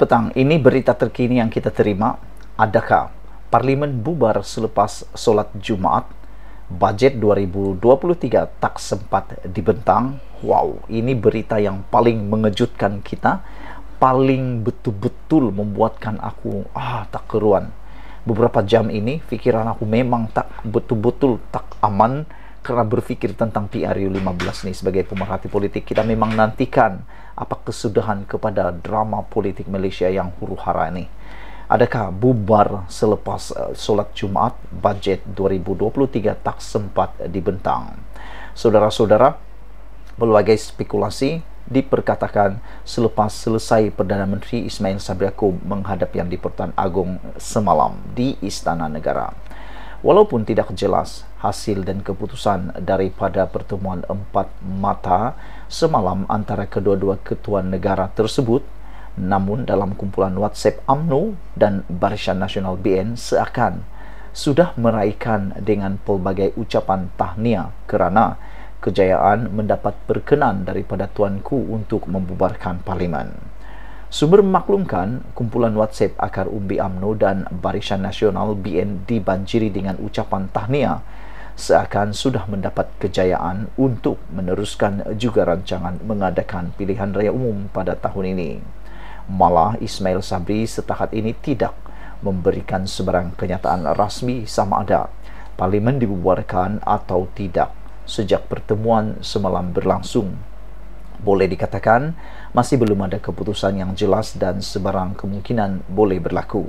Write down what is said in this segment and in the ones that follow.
petang ini berita terkini yang kita terima. Adakah parlimen bubar selepas solat Jumaat? Budget 2023 tak sempat dibentang. Wow, ini berita yang paling mengejutkan kita, paling betul-betul membuatkan aku ah tak keruan. Beberapa jam ini pikiran aku memang tak betul-betul tak aman kerap berfikir tentang PRU15 ini sebagai pemerhati politik. Kita memang nantikan apa kesudahan kepada drama politik Malaysia yang huru hara ini. Adakah bubar selepas eh, solat Jumaat bajet 2023 tak sempat dibentang? Saudara-saudara, berbagai spekulasi diperkatakan selepas selesai Perdana Menteri Ismail Sabri Yaakob menghadap Yang di Pertuan Agong semalam di Istana Negara. Walaupun tidak jelas hasil dan keputusan daripada pertemuan empat mata semalam antara kedua-dua ketua negara tersebut, namun dalam kumpulan WhatsApp AMNO dan Barisan Nasional BN seakan sudah meraihkan dengan pelbagai ucapan tahniah kerana kejayaan mendapat perkenan daripada tuanku untuk membubarkan parlimen. Sumber maklumkan kumpulan WhatsApp Akar Umbi UMNO dan Barisan Nasional BN dibanjiri dengan ucapan tahniah seakan sudah mendapat kejayaan untuk meneruskan juga rancangan mengadakan pilihan raya umum pada tahun ini. Malah Ismail Sabri setakat ini tidak memberikan sebarang kenyataan rasmi sama ada parlimen dibubarkan atau tidak sejak pertemuan semalam berlangsung boleh dikatakan masih belum ada keputusan yang jelas dan sebarang kemungkinan boleh berlaku.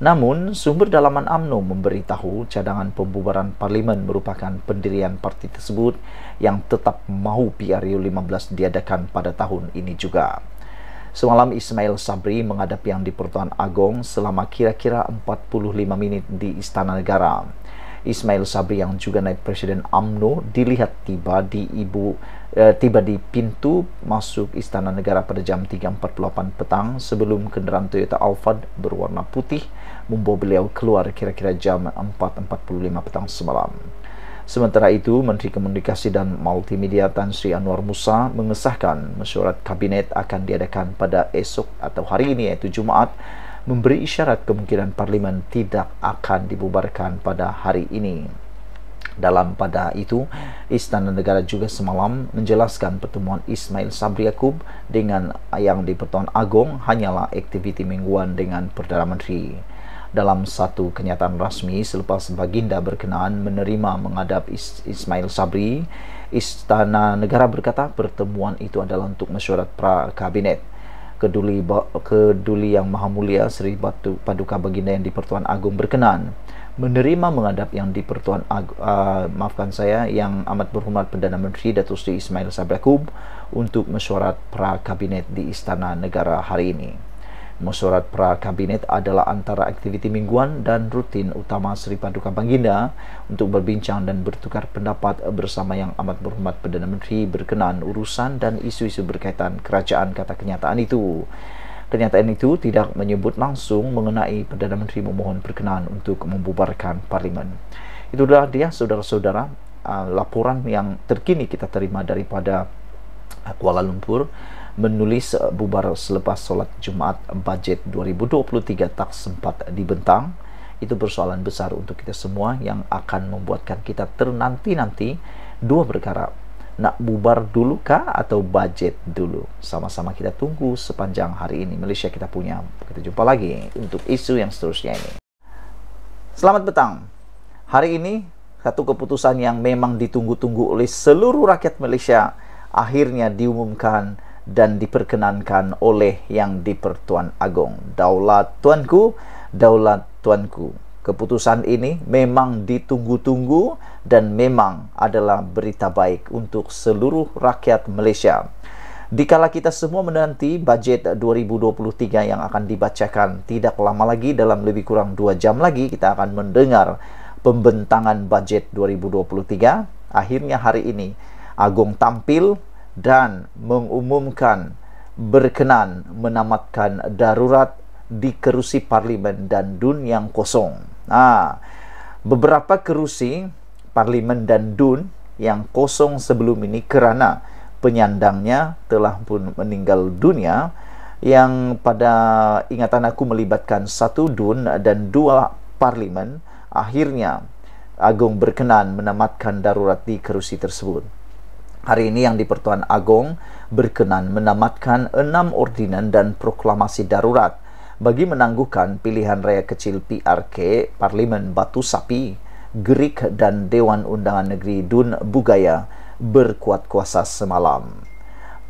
Namun, sumber dalaman AMNO memberitahu cadangan pembubaran parlimen merupakan pendirian parti tersebut yang tetap mahu PRU 15 diadakan pada tahun ini juga. Semalam Ismail Sabri menghadap yang di Pertuan Agong selama kira-kira 45 minit di Istana Negara. Ismail Sabri yang juga naib Presiden AMNO dilihat tiba di Ibu Eh, tiba di pintu masuk istana negara pada jam 3.48 petang sebelum kenderaan Toyota Alphard berwarna putih membawa beliau keluar kira-kira jam 4.45 petang semalam. Sementara itu, Menteri Komunikasi dan Multimedia Tan Sri Anwar Musa mengesahkan mesyuarat kabinet akan diadakan pada esok atau hari ini iaitu Jumaat memberi isyarat kemungkinan parlimen tidak akan dibubarkan pada hari ini. Dalam pada itu, Istana Negara juga semalam menjelaskan pertemuan Ismail Sabri Yaakob dengan Yang di-Pertuan Agong hanyalah aktiviti mingguan dengan Perdana Menteri. Dalam satu kenyataan rasmi selepas Baginda berkenaan menerima menghadap Is Ismail Sabri, Istana Negara berkata pertemuan itu adalah untuk mesyuarat pra-kabinet. Keduli, keduli Yang Maha Mulia Seri Batu Paduka Baginda yang di-Pertuan Agong berkenan menerima menghadap yang di Pertuan uh, maafkan saya yang amat berhormat Perdana Menteri Datuk Seri Ismail Sabri Yaakob untuk mesyuarat pra kabinet di Istana Negara hari ini. Mesyuarat pra kabinet adalah antara aktiviti mingguan dan rutin utama Seri Paduka Bangginda untuk berbincang dan bertukar pendapat bersama yang amat berhormat Perdana Menteri berkenaan urusan dan isu-isu berkaitan kerajaan kata kenyataan itu kenyataan itu tidak menyebut langsung mengenai Perdana Menteri memohon perkenaan untuk membubarkan Parlimen. Itulah dia saudara-saudara ah, laporan yang terkini kita terima daripada ah, Kuala Lumpur menulis ah, bubar selepas solat Jumaat Bajet 2023 tak sempat dibentang itu persoalan besar untuk kita semua yang akan membuatkan kita ternanti-nanti dua perkara nak bubar dulu kah atau budget dulu? Sama-sama kita tunggu sepanjang hari ini. Malaysia kita punya. Kita jumpa lagi untuk isu yang seterusnya ini. Selamat petang. Hari ini satu keputusan yang memang ditunggu-tunggu oleh seluruh rakyat Malaysia akhirnya diumumkan dan diperkenankan oleh yang Dipertuan Agung. Agong. Daulat tuanku, daulat tuanku. Keputusan ini memang ditunggu-tunggu dan memang adalah berita baik untuk seluruh rakyat Malaysia. Dikala kita semua menanti bajet 2023 yang akan dibacakan tidak lama lagi dalam lebih kurang 2 jam lagi kita akan mendengar pembentangan bajet 2023. Akhirnya hari ini Agung tampil dan mengumumkan berkenan menamatkan darurat di kerusi parlimen dan dun yang kosong. Nah, ha. beberapa kerusi parlimen dan dun yang kosong sebelum ini kerana penyandangnya telah pun meninggal dunia yang pada ingatan aku melibatkan satu dun dan dua parlimen akhirnya Agong berkenan menamatkan darurat di kerusi tersebut. Hari ini yang di Pertuan Agong berkenan menamatkan enam ordinan dan proklamasi darurat bagi menangguhkan pilihan raya kecil PRK Parlimen Batu Sapi, Gerik dan Dewan Undangan Negeri Dun Bugaya berkuat kuasa semalam.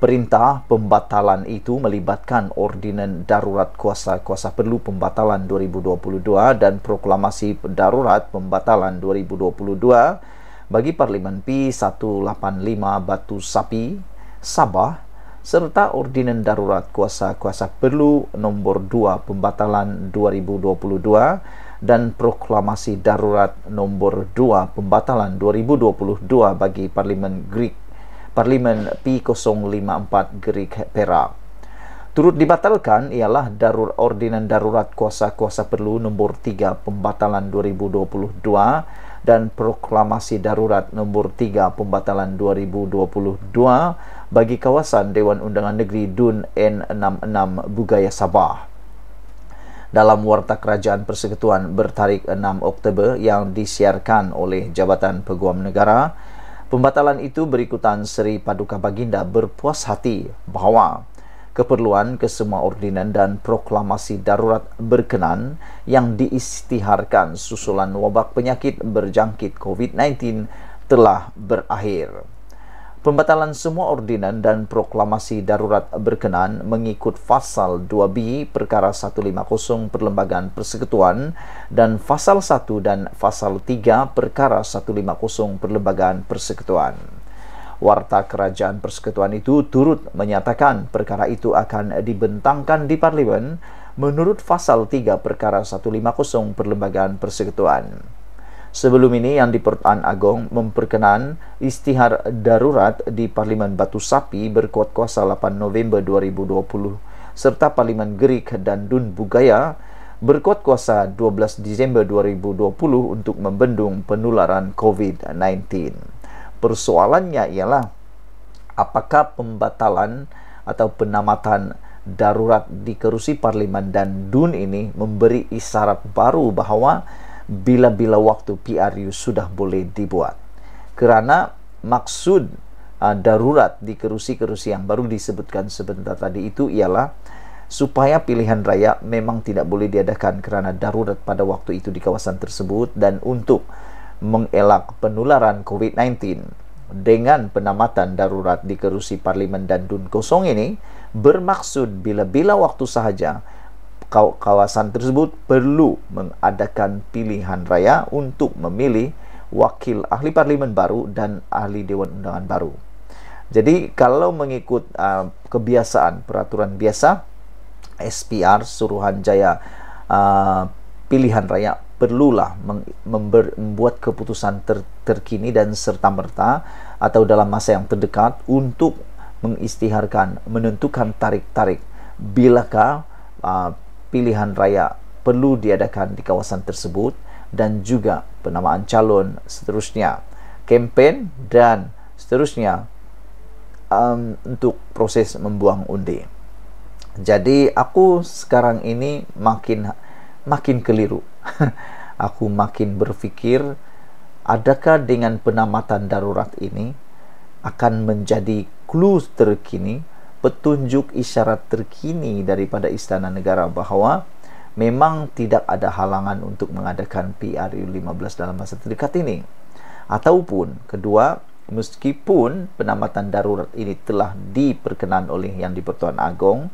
Perintah pembatalan itu melibatkan Ordinan Darurat Kuasa-Kuasa Perlu Pembatalan 2022 dan Proklamasi Darurat Pembatalan 2022 bagi Parlimen P185 Batu Sapi, Sabah, serta ordinan darurat kuasa-kuasa perlu nombor 2 pembatalan 2022 dan proklamasi darurat nombor 2 pembatalan 2022 bagi Parlimen Greek Parlimen P054 Greek Perak. Turut dibatalkan ialah darur ordinan darurat kuasa-kuasa perlu nombor 3 pembatalan 2022 dan proklamasi darurat nombor 3 pembatalan 2022 bagi kawasan Dewan Undangan Negeri Dun N66 Bugaya Sabah. Dalam warta kerajaan persekutuan bertarik 6 Oktober yang disiarkan oleh Jabatan Peguam Negara, pembatalan itu berikutan Seri Paduka Baginda berpuas hati bahawa keperluan ke semua ordinan dan proklamasi darurat berkenan yang diistiharkan susulan wabak penyakit berjangkit COVID-19 telah berakhir. Pembatalan semua ordinan dan proklamasi darurat berkenan mengikut Fasal 2B Perkara 150 Perlembagaan Persekutuan dan Fasal 1 dan Fasal 3 Perkara 150 Perlembagaan Persekutuan. Warta Kerajaan Persekutuan itu turut menyatakan perkara itu akan dibentangkan di Parlimen menurut Fasal 3 Perkara 150 Perlembagaan Persekutuan. Sebelum ini yang Dipertuan Agong memperkenan istihar darurat di Parlimen Batu Sapi berkuat kuasa 8 November 2020 serta Parlimen Gerik dan Dun Bugaya berkuat kuasa 12 Disember 2020 untuk membendung penularan COVID-19 persoalannya ialah apakah pembatalan atau penamatan darurat di kerusi parlimen dan DUN ini memberi isyarat baru bahawa bila-bila waktu PRU sudah boleh dibuat kerana maksud uh, darurat di kerusi-kerusi yang baru disebutkan sebentar tadi itu ialah supaya pilihan raya memang tidak boleh diadakan kerana darurat pada waktu itu di kawasan tersebut dan untuk mengelak penularan COVID-19. Dengan penamatan darurat di kerusi Parlimen dan Dun Kosong ini, bermaksud bila-bila waktu sahaja, kawasan tersebut perlu mengadakan pilihan raya untuk memilih wakil ahli parlimen baru dan ahli dewan undangan baru. Jadi kalau mengikut uh, kebiasaan peraturan biasa SPR Suruhanjaya uh, pilihan raya perlulah membuat keputusan ter terkini dan serta-merta atau dalam masa yang terdekat untuk mengistiharkan, menentukan tarik-tarik bilakah uh, pilihan raya perlu diadakan di kawasan tersebut dan juga penamaan calon seterusnya, kempen dan seterusnya um, untuk proses membuang undi. Jadi aku sekarang ini makin makin keliru aku makin berfikir, adakah dengan penamatan darurat ini akan menjadi clue terkini petunjuk isyarat terkini daripada istana negara bahawa memang tidak ada halangan untuk mengadakan PRU 15 dalam masa terdekat ini ataupun kedua meskipun penamatan darurat ini telah diperkenan oleh yang di-Pertuan Agong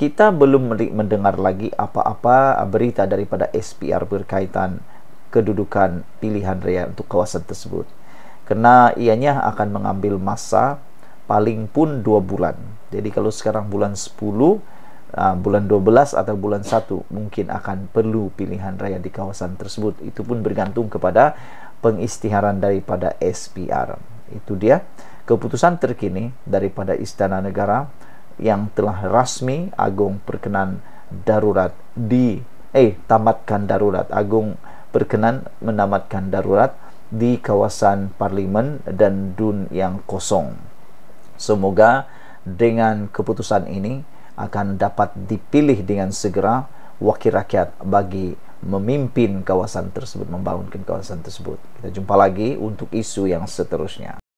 kita belum mendengar lagi apa-apa uh, berita daripada SPR berkaitan kedudukan pilihan raya untuk kawasan tersebut kerana ianya akan mengambil masa paling pun 2 bulan jadi kalau sekarang bulan 10 uh, bulan 12 atau bulan 1 mungkin akan perlu pilihan raya di kawasan tersebut itu pun bergantung kepada pengistiharan daripada SPR itu dia keputusan terkini daripada Istana Negara yang telah rasmi agung berkenan darurat di eh tamatkan darurat agung berkenan menamatkan darurat di kawasan parlimen dan dun yang kosong. Semoga dengan keputusan ini akan dapat dipilih dengan segera wakil rakyat bagi memimpin kawasan tersebut, membangunkan kawasan tersebut. Kita jumpa lagi untuk isu yang seterusnya.